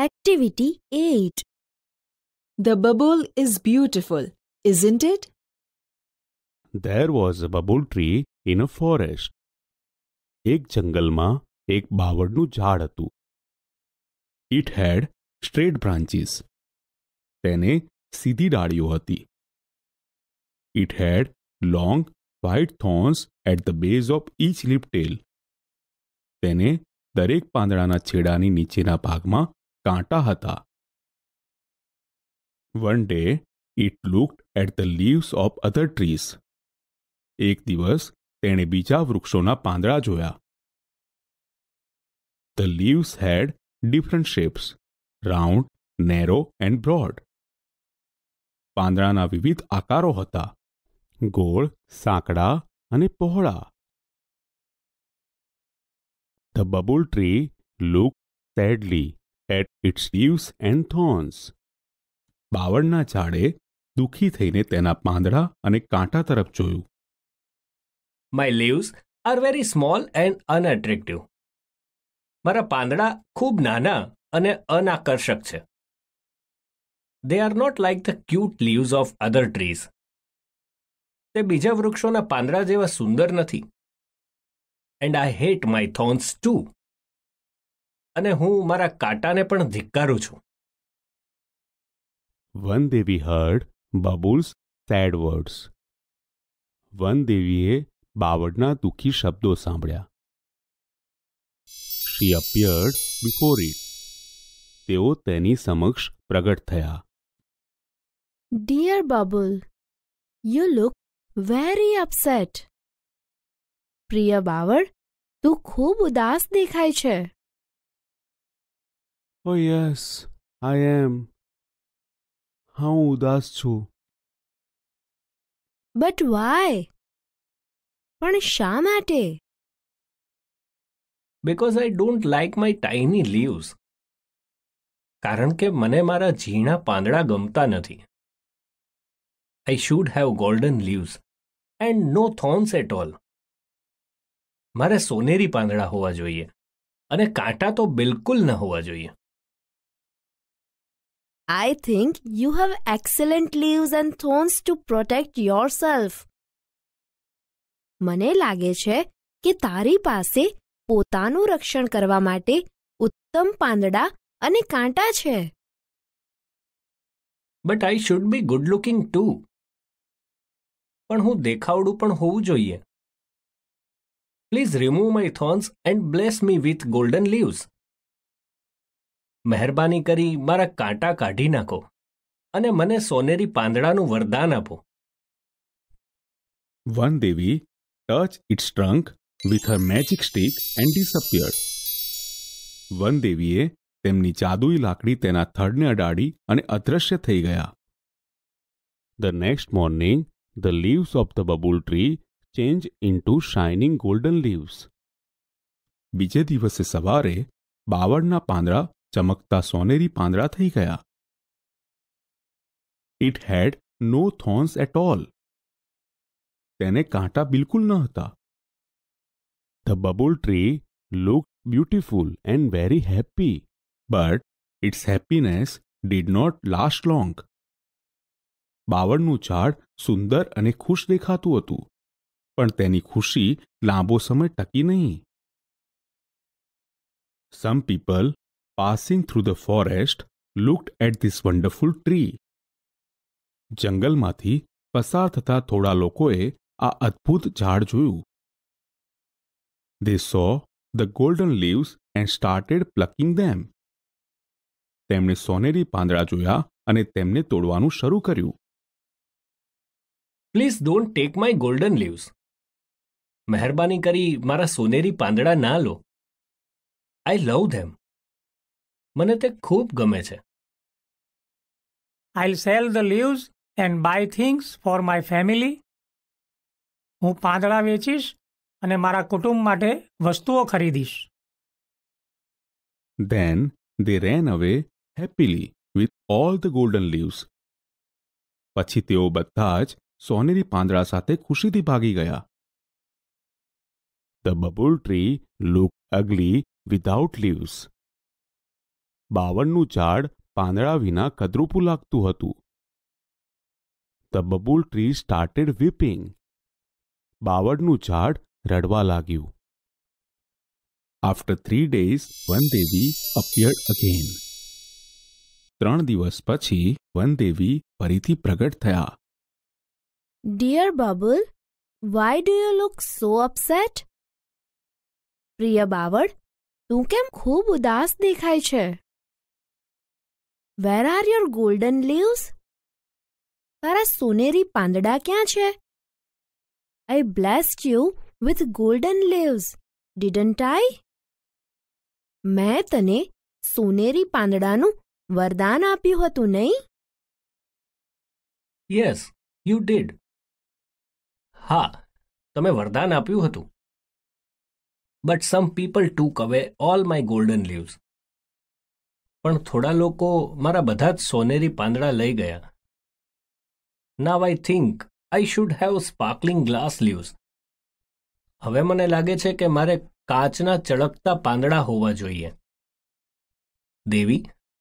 Activity 8 The bubble is beautiful, isn't it? There was a bubble tree in a forest. Ek jungle ma ek bhavadnu jhaadatu. It had straight branches. Tene sidhi daadiyo hati. It had long white thorns at the base of each leaf tail. તેને દરેક પાંદડાના છેડાની નીચેના ભાગમાં કાંટા હતા. One day it looked at the leaves of other trees. એક દિવસ તેણે બીજા વૃક્ષોના પાંદડા જોયા. The leaves had different shapes, round, narrow and broad. પાંદડાના વિવિધ આકારો હતા. ગોળ, સાંકડા અને પહોળા. The bubble tree looked sadly at its leaves and thorns બાવળના ઝાડે દુઃખી થઈને તેના પાંદડા અને કાંટા તરફ જોયું my leaves are very small and unattractive મારા પાંદડા ખૂબ નાના અને અનાકર્ષક છે they are not like the cute leaves of other trees તે બીજા વૃક્ષોના પાંદડા જેવા સુંદર નથી and I hate my thorns too અને હું મારા કાંટાને પણ ધિક્કારું છું વનદેવી હર્ડ બબુલ્સ સેડ વર્ડ્સ વનદેવીએ બાવડના દુઃખી શબ્દો સાંભળ્યા શી અપિયર્ડ બિફોર ઇટ તેઓ તેની સમક્ષ પ્રગટ થયા dear Babul you look very upset પ્રિય બાવળ તું ખૂબ ઉદાસ દેખાય છે Oh, yes, I am. हाँ उदास છું બટ વાય પણ શા માટે because I don't like my tiny leaves કારણ કે મને મારા ઝીણા પાંદડા ગમતા નથી I should have golden leaves and no thorns at all મારે સોનેરી પાંદડા હોવા જોઈએ અને કાંટા તો બિલકુલ ન હોવા જોઈએ I think you have excellent leaves and thorns to protect yourself. મને લાગે છે કે તારી પાસે પોતાનું રક્ષણ કરવા માટે ઉત્તમ પાંદડા અને કાંટા છે. But I should be good looking too પણ હું દેખાવડું પણ હોવું જોઈએ please remove my thorns and bless me with golden leaves મહેરબાની કરી મારા કાંટા કાઢી નાખો અને મને સોનેરી પાંદડાનું વરદાન આપો વન દેવી touch its trunk with her magic stick and disappeared વનદેવીએ તેમની જાદુઈ લાકડી તેના થડને અડાડી અને અદ્રશ્ય થઈ ગયા the next morning the leaves of the Babul tree change into shining golden leaves બીજે દિવસે સવારે બાવળના પાંદડા ચમકતા સોનેરી પાંદડા થઈ ગયા it had no thorns at all તેને કાંટા બિલકુલ ન હતા the Babul tree look beautiful and very happy but its happiness did not last long બાવળનું ઝાડ સુંદર અને ખુશ દેખાતું હતું પણ તેની ખુશી લાંબો સમય ટકી નહીં some people passing through the forest, looked at this wonderful tree. જંગલમાંથી પસાર થતા થોડા લોકોએ આ અદ્ભુત ઝાડ જોયું they saw the golden leaves and started plucking them. તેમણે સોનેરી પાંદડા જોયા અને તેમને તોડવાનું શરૂ કર્યું. Please don't take my golden leaves મહેરબાની કરી મારા સોનેરી પાંદડા ના લો આઈ લવ ધેમ મને તે ખૂબ ગમે છે I'll sell the leaves and buy things for my family. હું પાંદડા વેચીશ અને મારા કુટુંબ માટે વસ્તુઓ ખરીદીશ. Then they ran away happily with all the golden leaves. પછી તેઓ બધા જ સોનેરી પાંદડા સાથે ખુશીથી ભાગી ગયા. The bubble tree looked ugly without leaves. બાવનનું ઝાડ પાંદડા વિના કદરૂપું લાગતું હતું the Babul tree started weeping બાવળનું ઝાડ રડવા લાગ્યું આફ્ટર થ્રી ડેઝ વન દેવી અપિયર્ડ અગેન ત્રણ દિવસ પછી વનદેવી ફરીથી પ્રગટ થયા dear Babul why do you look so upset પ્રિય બાવળ તું કેમ ખૂબ ઉદાસ દેખાય છે where are your golden leaves તારા સોનેરી પાંદડા ક્યાં છે I blessed you with golden leaves didn't I મેં તને સોનેરી પાંદડાનું વરદાન આપ્યું હતું નહીં યસ યુ ડીડ હા તમે વરદાન આપ્યું હતું બટ સમ પીપલ ટુક અવે ઓલ માય ગોલ્ડન લીવ્સ પણ થોડા લોકો મારા બધા જ સોનેરી પાંદડા લઈ ગયા now I think I should have sparkling glass leaves હવે મને લાગે છે કે મારે કાચના ચળકતા પાંદડા હોવા જોઈએ દેવી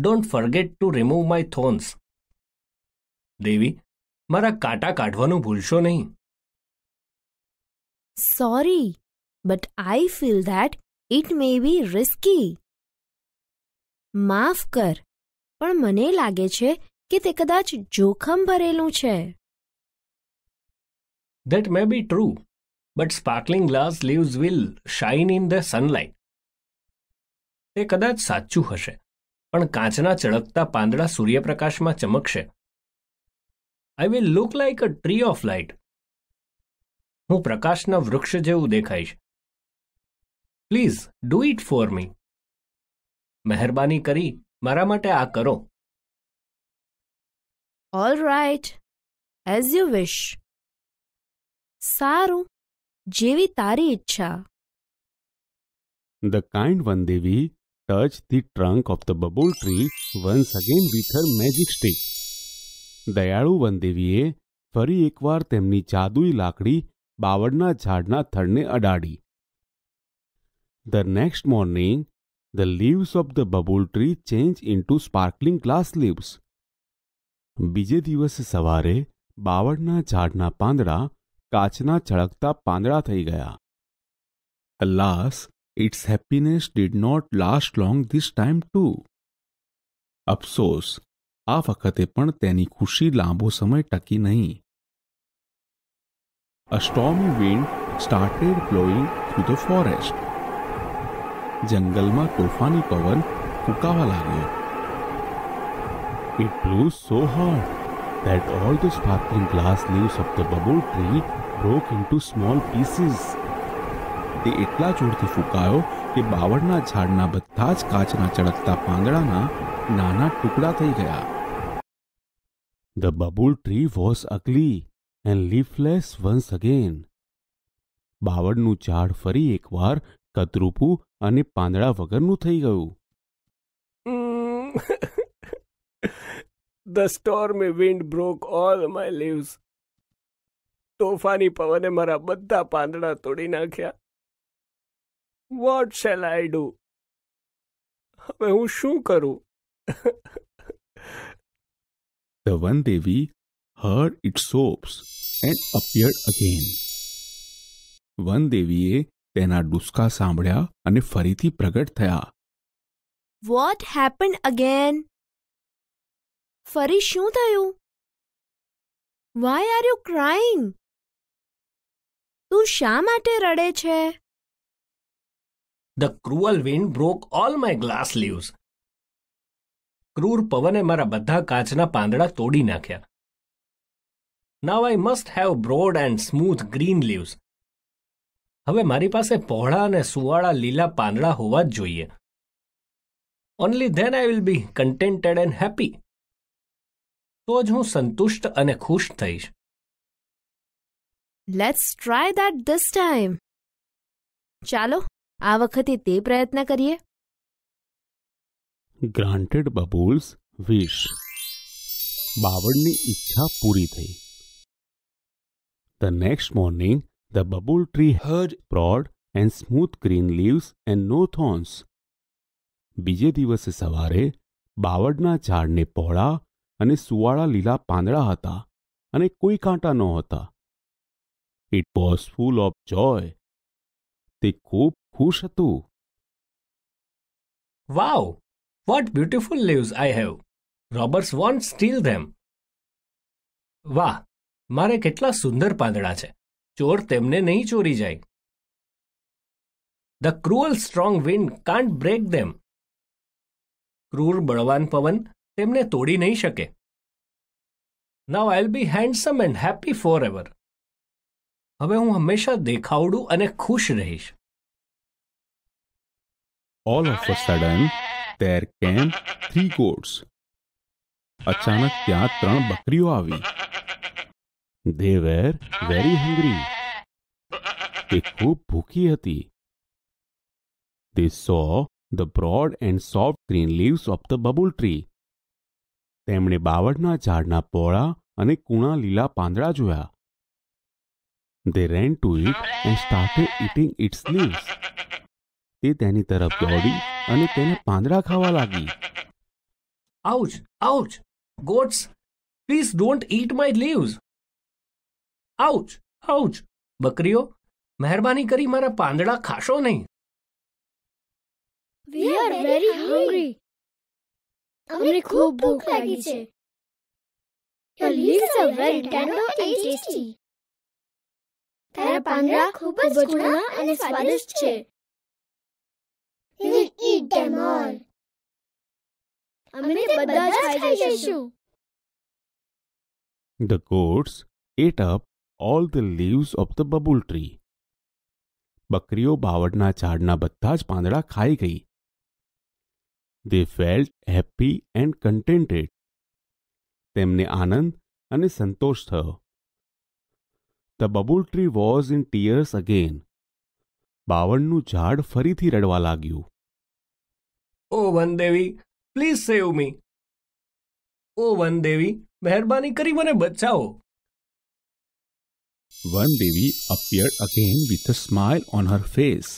don't forget to remove my thorns દેવી મારા કાંટા કાઢવાનું ભૂલશો નહીં sorry but I feel that it may be risky માફ કર પણ મને લાગે છે કે તે કદાચ જોખમ ભરેલું છે That may be true, but sparkling glass leaves will shine in the sunlight તે કદાચ સાચું હશે પણ કાચના ચળકતા પાંદડા સૂર્યપ્રકાશમાં ચમકશે I will look like a tree of light હું પ્રકાશના વૃક્ષ જેવું દેખાઈશ please do it for me મહેરબાની કરી મારા માટે આ કરો all right as you wish સારું જેવી તારી ઈચ્છા The kind one Devi touched the trunk of the bubble tree once again with her magic stick. દયાળુ વનદેવીએ ફરી એકવાર તેમની જાદુઈ લાકડી બાવળના ઝાડના થડને અડાડી the next morning the leaves of the bubble tree change into sparkling glass leaves. બીજે દિવસે સવારે બાવળના ઝાડના પાંદડા કાચના ચળકતા પાંદડા થઈ ગયા alas its happiness did not last long this time too અફસોસ આ વખતે પણ તેની ખુશી લાંબો સમય ટકી નહીં a stormy wind started blowing through the forest જંગલમાં તોફાની પવન ફૂંકાવા લાગ્યો it blew so hard that all the sparkling glass leaves of the bubble tree broke into small pieces. તે એટલા જોરથી ફૂંકાયો કે બાવળના ઝાડના બધા જ કાચના ચળકતા પાંદડાના નાના ટુકડા થઈ ગયા the Babul tree was ugly and leafless once again બાવળનું ઝાડ ફરી એકવાર કતરૂપું અને પાંદડા વગરનું થઈ ગયું the stormy wind broke all my leaves તોફાની પવને મારા બધા પાંદડા તોડી નાખ્યા વોટ શેલ આઈ ડુ હવે હું શું કરું The one Devi heard its sobs and appeared again. વન દેવીએ તેના ડુસકા સાંભળ્યા અને ફરીથી પ્રગટ થયા વોટ હેપન અગેન ફરી શું થયું વાય આર યુ ક્રાઇંગ તું શા માટે રડે છે the cruel wind broke all my glass leaves ક્રૂર પવને મારા બધા કાચના પાંદડા તોડી નાખ્યા now I must have broad and smooth green leaves હવે મારી પાસે પહોળા અને સુવાળા લીલા પાંદડા હોવા જ જોઈએ only then I will be contented and happy તો જ હું સંતુષ્ટ અને ખુશ થઈશ let's try that this time ચાલો આ વખતે તે પ્રયત્ન કરીએ ગ્રાન્ટેડ બબુલ્સ વિશ બાવળની ઈચ્છા પૂરી થઈ the next morning The bubble tree had broad and smooth green leaves and no thorns. બીજે દિવસે સવારે બાવડના ઝાડને પહોળા અને સુવાળા લીલા પાંદડા હતા અને કોઈ કાંટા નહોતા it was full of joy તે ખૂબ ખુશ હતું wow what beautiful leaves I have robbers won't steal them વાહ મારે કેટલા સુંદર પાંદડા છે ચોર તેમને નહીં ચોરી જાય the cruel strong wind can't break them ક્રૂર બળવાન પવન તેમને તોડી નહીં શકે now I'll be handsome and happy forever હવે હું હંમેશા દેખાવડું અને ખુશ રહીશ all of a sudden there came three goats અચાનક ત્યાં ત્રણ બકરીઓ આવી ધે વેર વેરી હંગ્રી તે ખૂબ ભૂખી હતી They saw the broad and soft green leaves of the bubble tree. તેમણે બાવળના ઝાડના પોળા અને કૂણા લીલા પાંદડા જોયા. They ran to it and started eating its leaves. તે તેની તરફ દોડી અને તેને પાંદડા ખાવા લાગી. Ouch! Ouch! Goats, please don't eat my leaves. Ouch ouch બકરીઓ મહેરબાની કરી મારા પાંદડા ખાશો નહીં વી આર વેરી હંગ્રી ખૂબ પાંદડા ખૂબ જ સ્વાદિષ્ટ છે all the leaves of the Babul tree બકરીઓ બાવળના ઝાડના બધા જ પાંદડા ખાઈ ગઈ they felt happy and contented તેમને આનંદ અને સંતોષ થયો the Babul tree was in tears again બાવળનું ઝાડ ફરીથી રડવા લાગ્યું ઓ વનદેવી પ્લીઝ સેવ મી ઓ વનદેવી મહેરબાની કરી મને બચાવો One baby appeared again with a smile on her face.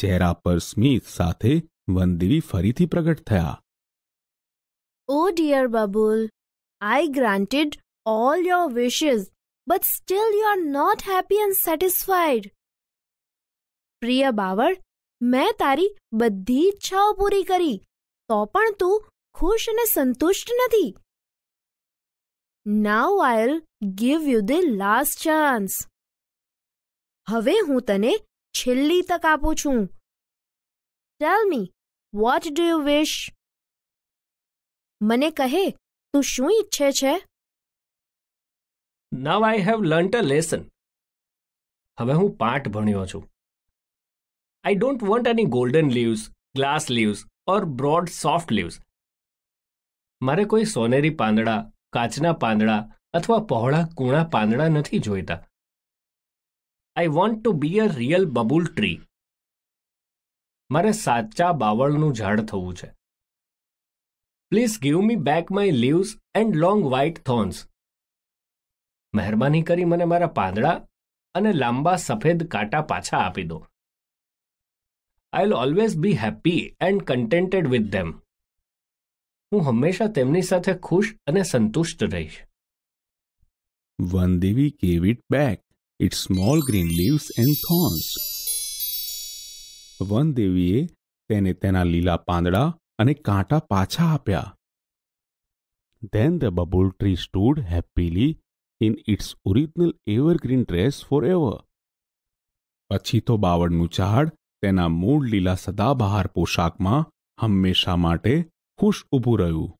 ચહેરા પર સ્મિત સાથે વનદેવી ફરીથી પ્રગટ થયા Oh dear Babul, I granted all your wishes, but still you are not happy and satisfied. Priya બાવળ મેં તારી બધી ઈચ્છાઓ પૂરી કરી તો પણ તું ખુશ અને સંતુષ્ટ now I'll give you the last chance હવે હું તને છેલ્લી તક આપું છું tell me what do you wish મને કહે તું શું ઈચ્છે છે now I have learnt a lesson હવે હું પાઠ ભણ્યો છું I don't want any golden leaves glass leaves or broad soft leaves મારે કોઈ સોનેરી પાંદડા કાચના પાંદડા અથવા પહોળા કૂણા પાંદડા નથી જોઈતા I want to be a real babul tree મારે સાચા બાવળનું ઝાડ થવું છે please give me back my leaves and long white thorns મહેરબાની કરી મને મારા પાંદડા અને લાંબા સફેદ કાંટા પાછા આપી દો I will always be happy and contented with them હું હંમેશા તેમની સાથે ખુશ અને સંતુષ્ટ રહીશ વનદેવી gave it back it small green leaves and thorns વનદેવીએ તેને તેના લીલા પાંદડા અને કાંટા પાછા આપ્યા Then the bubble tree stood happily in its original evergreen dress forever. પછી તો બાવળનું ઝાડ તેના મૂળ લીલા સદાબહાર પોશાકમાં હંમેશા માટે હોશ ઊભું રહ્યું